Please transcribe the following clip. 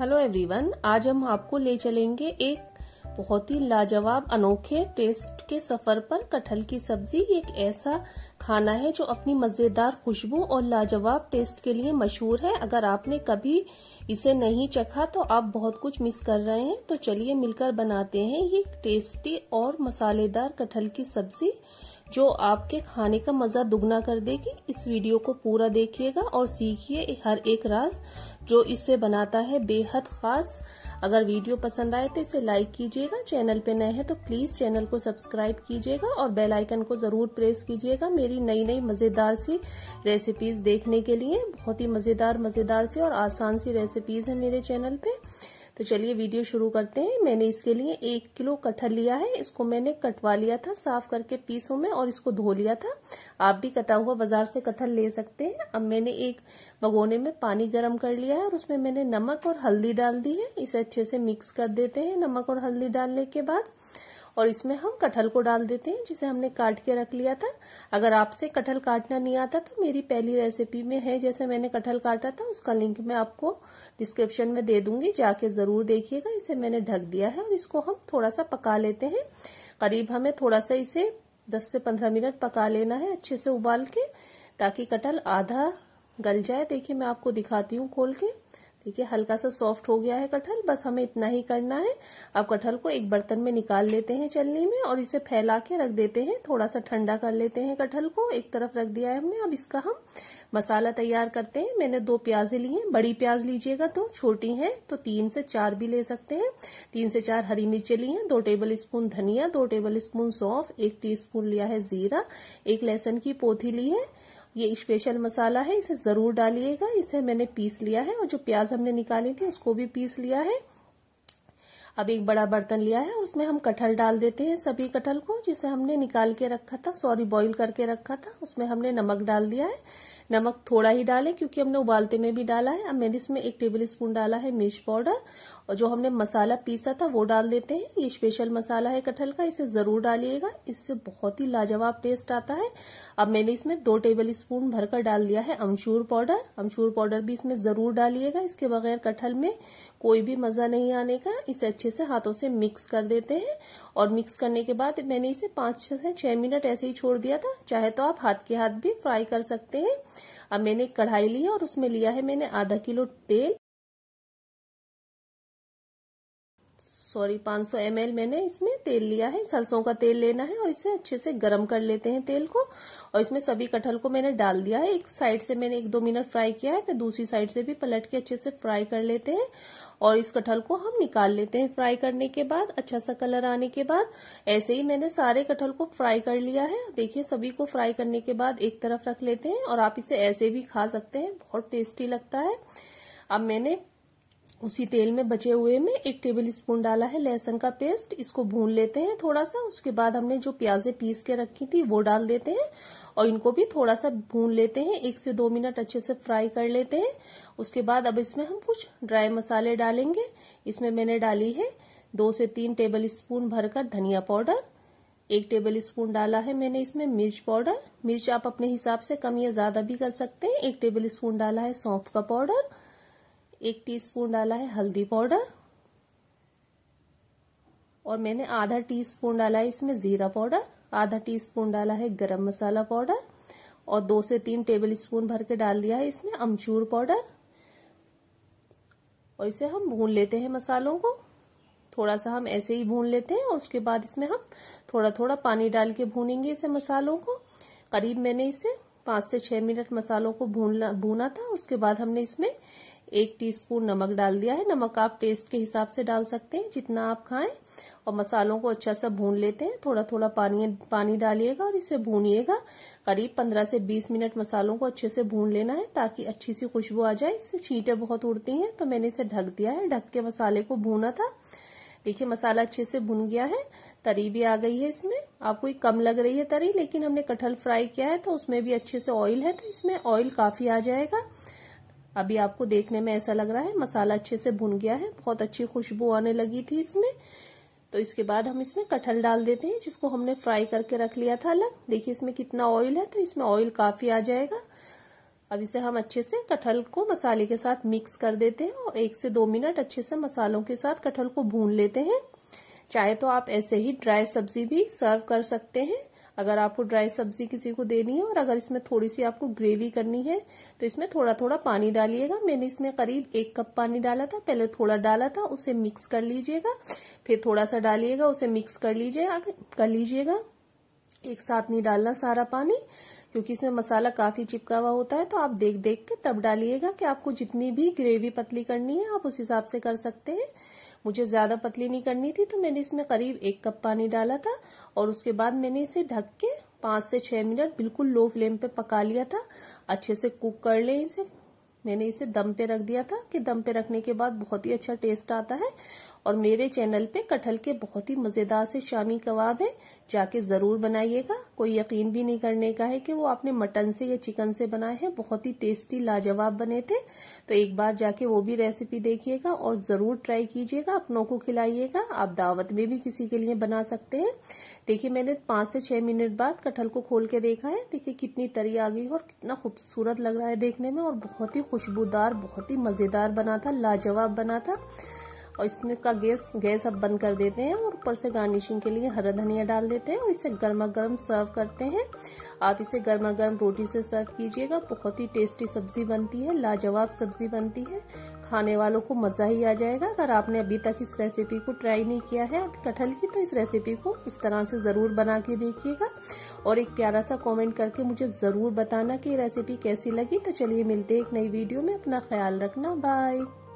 hello everyone आज हम आपको ले चलेंगे एक बहुत ही लाजवाब अनोखे टेस्ट के सफर पर कटहल की सब्जी एक ऐसा खाना है जो अपनी मज़ेदार खुशबू और लाजवाब टेस्ट के लिए मशहूर है अगर आपने कभी इसे नहीं चखा तो आप बहुत कुछ मिस कर रहे हैं तो चलिए मिलकर बनाते हैं ये टेस्टी और मसालेदार कटहल की सब्जी जो आपके खाने का मज़ा दुगना कर देगी इस वीडियो को पूरा देखिएगा और सीखिए हर एक राज जो इसे बनाता है बेहद ख़ास अगर वीडियो पसंद आए तो इसे लाइक कीजिएगा चैनल पे नए हैं तो प्लीज़ चैनल को सब्सक्राइब कीजिएगा और बेल आइकन को ज़रूर प्रेस कीजिएगा मेरे मेरी नई नई मज़ेदार सी रेसिपीज़ देखने के लिए बहुत ही मज़ेदार मज़ेदार सी और आसान सी रेसिपीज़ है मेरे चैनल पे तो चलिए वीडियो शुरू करते हैं मैंने इसके लिए एक किलो कटहल लिया है इसको मैंने कटवा लिया था साफ करके पीसों में और इसको धो लिया था आप भी कटा हुआ बाजार से कटहल ले सकते हैं अब मैंने एक भगोने में पानी गर्म कर लिया है और उसमें मैंने नमक और हल्दी डाल दी है इसे अच्छे से मिक्स कर देते हैं नमक और हल्दी डालने के बाद और इसमें हम कटहल को डाल देते हैं जिसे हमने काट के रख लिया था अगर आपसे कटहल काटना नहीं आता तो मेरी पहली रेसिपी में है जैसे मैंने कटहल काटा था उसका लिंक मैं आपको डिस्क्रिप्शन में दे दूंगी जाके जरूर देखिएगा इसे मैंने ढक दिया है और इसको हम थोड़ा सा पका लेते हैं करीब हमें थोड़ा सा इसे दस से पंद्रह मिनट पका लेना है अच्छे से उबाल के ताकि कटहल आधा गल जाए देखिए मैं आपको दिखाती हूँ खोल के ठीक है हल्का सा सॉफ्ट हो गया है कटहल बस हमें इतना ही करना है अब कटहल को एक बर्तन में निकाल लेते हैं चलनी में और इसे फैला के रख देते हैं थोड़ा सा ठंडा कर लेते हैं कटहल को एक तरफ रख दिया है हमने अब इसका हम मसाला तैयार करते हैं मैंने दो प्याजे ली हैं बड़ी प्याज लीजिएगा तो छोटी है तो तीन से चार भी ले सकते हैं तीन से चार हरी मिर्च ली हैं दो टेबल स्पून धनिया दो टेबल स्पून सौंफ एक टी लिया है जीरा एक लहसन की पोथी ली है ये स्पेशल मसाला है इसे ज़रूर डालिएगा इसे मैंने पीस लिया है और जो प्याज हमने निकाली थी उसको भी पीस लिया है अब एक बड़ा बर्तन लिया है और उसमें हम कटहल डाल देते हैं सभी कटहल को जिसे हमने निकाल के रखा था सॉरी बॉईल करके रखा था उसमें हमने नमक डाल दिया है नमक थोड़ा ही डालें क्योंकि हमने उबालते में भी डाला है अब मैंने इसमें एक टेबल स्पून डाला है मिर्च पाउडर और जो हमने मसाला पीसा था वो डाल देते हैं ये स्पेशल मसाला है कटहल का इसे जरूर डालिएगा इससे बहुत ही लाजवाब टेस्ट आता है अब मैंने इसमें दो टेबल स्पून भरकर डाल दिया है अमचूर पाउडर अमचूर पाउडर भी इसमें जरूर डालिएगा इसके बगैर कटहल में कोई भी मजा नहीं आने का इसे अच्छे अच्छे से हाथों से मिक्स कर देते हैं और मिक्स करने के बाद मैंने इसे पांच से छह मिनट ऐसे ही छोड़ दिया था चाहे तो आप हाथ के हाथ भी फ्राई कर सकते हैं अब मैंने कढ़ाई ली है और उसमें लिया है मैंने आधा किलो तेल सॉरी 500 सौ मैंने इसमें तेल लिया है सरसों का तेल लेना है और इसे अच्छे से गर्म कर लेते हैं तेल को और इसमें सभी कटहल को मैंने डाल दिया है एक साइड से मैंने एक दो मिनट फ्राई किया है फिर दूसरी साइड से भी पलट के अच्छे से फ्राई कर लेते हैं और इस कटहल को हम निकाल लेते हैं फ्राई करने के बाद अच्छा सा कलर आने के बाद ऐसे ही मैंने सारे कटहल को फ्राई कर लिया है देखिए सभी को फ्राई करने के बाद एक तरफ रख लेते हैं और आप इसे ऐसे भी खा सकते हैं बहुत टेस्टी लगता है अब मैंने उसी तेल में बचे हुए में एक टेबल स्पून डाला है लहसुन का पेस्ट इसको भून लेते हैं थोड़ा सा उसके बाद हमने जो प्याजे पीस के रखी थी वो डाल देते हैं और इनको भी थोड़ा सा भून लेते हैं एक से दो मिनट अच्छे से फ्राई कर लेते हैं उसके बाद अब इसमें हम कुछ ड्राई मसाले डालेंगे इसमें मैंने डाली है दो से तीन टेबल स्पून भरकर धनिया पाउडर एक टेबल स्पून डाला है मैंने इसमें मिर्च पाउडर मिर्च आप अपने हिसाब से कम या ज्यादा भी कर सकते हैं एक टेबल स्पून डाला है सौंफ का पाउडर एक टीस्पून डाला है हल्दी पाउडर और मैंने आधा टीस्पून डाला है इसमें जीरा पाउडर आधा टीस्पून डाला है गरम मसाला पाउडर और दो से तीन टेबल स्पून भर के डाल दिया है इसमें अमचूर पाउडर और इसे हम भून लेते हैं मसालों को थोड़ा सा हम ऐसे ही भून लेते हैं और उसके बाद इसमें हम थोड़ा थोड़ा पानी डाल के भूनेंगे इसे मसालों को करीब मैंने इसे पांच से छह मिनट मसालों को भूनना भूना था उसके बाद हमने इसमें एक टीस्पून नमक डाल दिया है नमक आप टेस्ट के हिसाब से डाल सकते हैं जितना आप खाएं और मसालों को अच्छा सा भून लेते हैं थोड़ा थोड़ा पानी पानी डालिएगा और इसे भूनिएगा करीब 15 से 20 मिनट मसालों को अच्छे से भून लेना है ताकि अच्छी सी खुशबू आ जाए इससे छीटे बहुत उड़ती हैं तो मैंने इसे ढक दिया है ढक के मसाले को भूना था देखिए मसाला अच्छे से भुन गया है तरी भी आ गई है इसमें आपको कम लग रही है तरी लेकिन हमने कटहल फ्राई किया है तो उसमें भी अच्छे से ऑयल है तो इसमें ऑयल काफी आ जाएगा अभी आपको देखने में ऐसा लग रहा है मसाला अच्छे से भुन गया है बहुत अच्छी खुशबू आने लगी थी इसमें तो इसके बाद हम इसमें कटहल डाल देते हैं जिसको हमने फ्राई करके रख लिया था अलग देखिए इसमें कितना ऑयल है तो इसमें ऑयल काफी आ जाएगा अब इसे हम अच्छे से कटहल को मसाले के साथ मिक्स कर देते हैं और एक से दो मिनट अच्छे से मसालों के साथ कटहल को भून लेते हैं चाहे तो आप ऐसे ही ड्राई सब्जी भी सर्व कर सकते हैं अगर आपको ड्राई सब्जी किसी को देनी है और अगर इसमें थोड़ी सी आपको ग्रेवी करनी है तो इसमें थोड़ा थोड़ा पानी डालिएगा मैंने इसमें करीब एक कप पानी डाला था पहले थोड़ा डाला था उसे मिक्स कर लीजिएगा फिर थोड़ा सा डालिएगा उसे मिक्स कर लीजिएगा कर लीजिएगा एक साथ नहीं डालना सारा पानी क्योंकि इसमें मसाला काफी चिपका हुआ होता है तो आप देख देख के तब डालिएगा कि आपको जितनी भी ग्रेवी पतली करनी है आप उस हिसाब से कर सकते हैं मुझे ज़्यादा पतली नहीं करनी थी तो मैंने इसमें करीब एक कप पानी डाला था और उसके बाद मैंने इसे ढक के पांच से छह मिनट बिल्कुल लो फ्लेम पे पका लिया था अच्छे से कुक कर ले इसे मैंने इसे दम पे रख दिया था कि दम पे रखने के बाद बहुत ही अच्छा टेस्ट आता है और मेरे चैनल पे कटहल के बहुत ही मज़ेदार से शामी कबाब है जाके ज़रूर बनाइएगा कोई यकीन भी नहीं करने का है कि वो आपने मटन से या चिकन से बनाए हैं बहुत ही टेस्टी लाजवाब बने थे तो एक बार जाके वो भी रेसिपी देखिएगा और ज़रूर ट्राई कीजिएगा अपनों को खिलाइएगा आप दावत में भी किसी के लिए बना सकते हैं देखिये मैंने पांच से छह मिनट बाद कटहल को खोल के देखा है देखिये कितनी तरी आ गई और कितना खूबसूरत लग रहा है देखने में और बहुत ही खुशबूदार बहुत ही मज़ेदार बना था लाजवाब बना था और इसमें का गैस गैस अब बंद कर देते हैं और ऊपर से गार्निशिंग के लिए हरा धनिया डाल देते हैं और इसे गर्मा गर्म सर्व करते हैं आप इसे गर्मा गर्म रोटी से सर्व कीजिएगा बहुत ही टेस्टी सब्जी बनती है लाजवाब सब्जी बनती है खाने वालों को मज़ा ही आ जाएगा अगर आपने अभी तक इस रेसिपी को ट्राई नहीं किया है कटहल की तो इस रेसिपी को इस तरह से ज़रूर बना के देखिएगा और एक प्यारा सा कॉमेंट करके मुझे ज़रूर बताना की रेसिपी कैसी लगी तो चलिए मिलते हैं एक नई वीडियो में अपना ख्याल रखना बाय